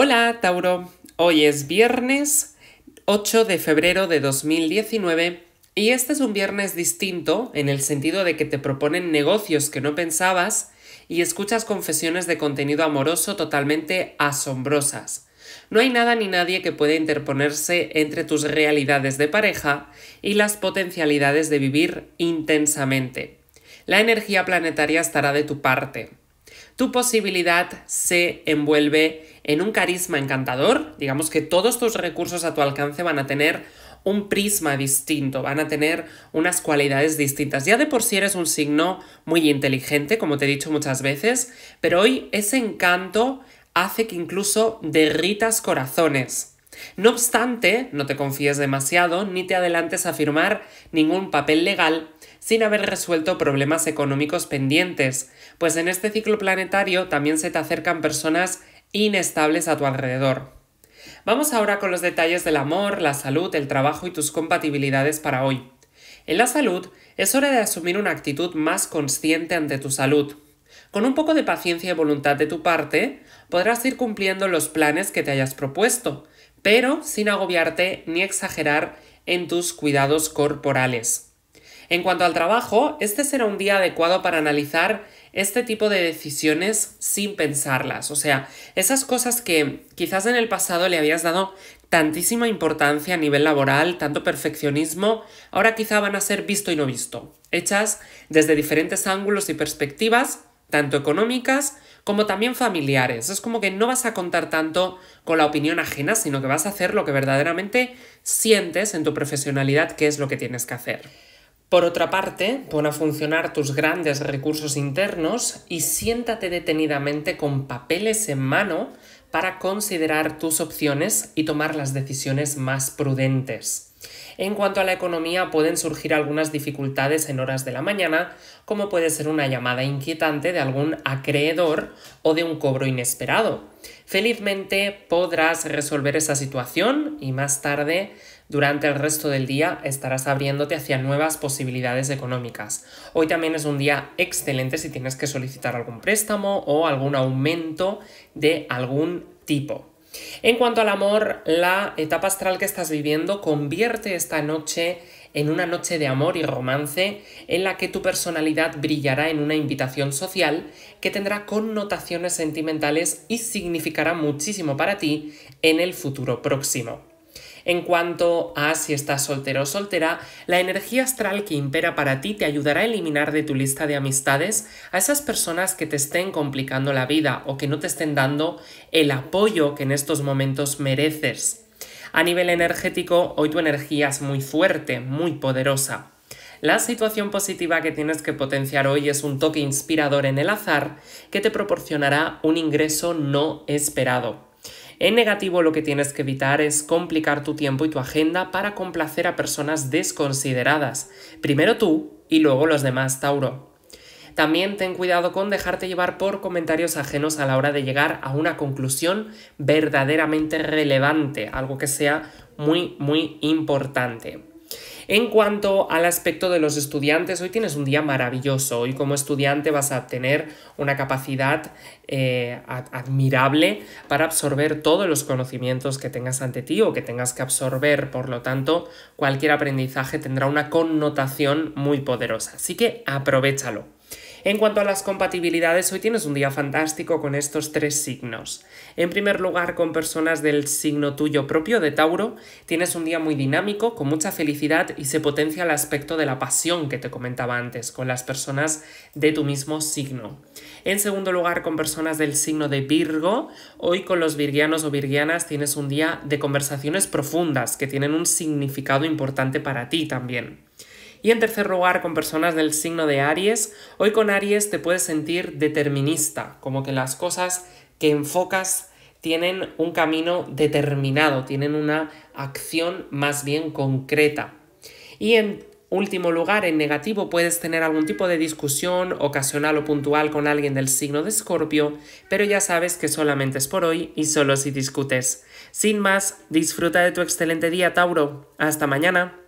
Hola Tauro, hoy es viernes 8 de febrero de 2019 y este es un viernes distinto en el sentido de que te proponen negocios que no pensabas y escuchas confesiones de contenido amoroso totalmente asombrosas. No hay nada ni nadie que pueda interponerse entre tus realidades de pareja y las potencialidades de vivir intensamente. La energía planetaria estará de tu parte tu posibilidad se envuelve en un carisma encantador. Digamos que todos tus recursos a tu alcance van a tener un prisma distinto, van a tener unas cualidades distintas. Ya de por sí eres un signo muy inteligente, como te he dicho muchas veces, pero hoy ese encanto hace que incluso derritas corazones. No obstante, no te confíes demasiado ni te adelantes a firmar ningún papel legal sin haber resuelto problemas económicos pendientes, pues en este ciclo planetario también se te acercan personas inestables a tu alrededor. Vamos ahora con los detalles del amor, la salud, el trabajo y tus compatibilidades para hoy. En la salud es hora de asumir una actitud más consciente ante tu salud. Con un poco de paciencia y voluntad de tu parte, podrás ir cumpliendo los planes que te hayas propuesto, pero sin agobiarte ni exagerar en tus cuidados corporales. En cuanto al trabajo, este será un día adecuado para analizar este tipo de decisiones sin pensarlas, o sea, esas cosas que quizás en el pasado le habías dado tantísima importancia a nivel laboral, tanto perfeccionismo, ahora quizá van a ser visto y no visto, hechas desde diferentes ángulos y perspectivas, tanto económicas como también familiares. Es como que no vas a contar tanto con la opinión ajena, sino que vas a hacer lo que verdaderamente sientes en tu profesionalidad, que es lo que tienes que hacer. Por otra parte, pon a funcionar tus grandes recursos internos y siéntate detenidamente con papeles en mano para considerar tus opciones y tomar las decisiones más prudentes. En cuanto a la economía, pueden surgir algunas dificultades en horas de la mañana, como puede ser una llamada inquietante de algún acreedor o de un cobro inesperado. Felizmente podrás resolver esa situación y más tarde durante el resto del día estarás abriéndote hacia nuevas posibilidades económicas. Hoy también es un día excelente si tienes que solicitar algún préstamo o algún aumento de algún tipo. En cuanto al amor, la etapa astral que estás viviendo convierte esta noche en una noche de amor y romance en la que tu personalidad brillará en una invitación social que tendrá connotaciones sentimentales y significará muchísimo para ti en el futuro próximo. En cuanto a si estás soltero o soltera, la energía astral que impera para ti te ayudará a eliminar de tu lista de amistades a esas personas que te estén complicando la vida o que no te estén dando el apoyo que en estos momentos mereces. A nivel energético, hoy tu energía es muy fuerte, muy poderosa. La situación positiva que tienes que potenciar hoy es un toque inspirador en el azar que te proporcionará un ingreso no esperado. En negativo lo que tienes que evitar es complicar tu tiempo y tu agenda para complacer a personas desconsideradas. Primero tú y luego los demás, Tauro. También ten cuidado con dejarte llevar por comentarios ajenos a la hora de llegar a una conclusión verdaderamente relevante, algo que sea muy, muy importante. En cuanto al aspecto de los estudiantes, hoy tienes un día maravilloso. Hoy como estudiante vas a tener una capacidad eh, admirable para absorber todos los conocimientos que tengas ante ti o que tengas que absorber. Por lo tanto, cualquier aprendizaje tendrá una connotación muy poderosa. Así que aprovechalo. En cuanto a las compatibilidades, hoy tienes un día fantástico con estos tres signos. En primer lugar, con personas del signo tuyo propio de Tauro, tienes un día muy dinámico, con mucha felicidad y se potencia el aspecto de la pasión que te comentaba antes, con las personas de tu mismo signo. En segundo lugar, con personas del signo de Virgo, hoy con los virgianos o virgianas tienes un día de conversaciones profundas que tienen un significado importante para ti también. Y en tercer lugar, con personas del signo de Aries, hoy con Aries te puedes sentir determinista, como que las cosas que enfocas tienen un camino determinado, tienen una acción más bien concreta. Y en último lugar, en negativo, puedes tener algún tipo de discusión ocasional o puntual con alguien del signo de Escorpio, pero ya sabes que solamente es por hoy y solo si discutes. Sin más, disfruta de tu excelente día, Tauro. Hasta mañana.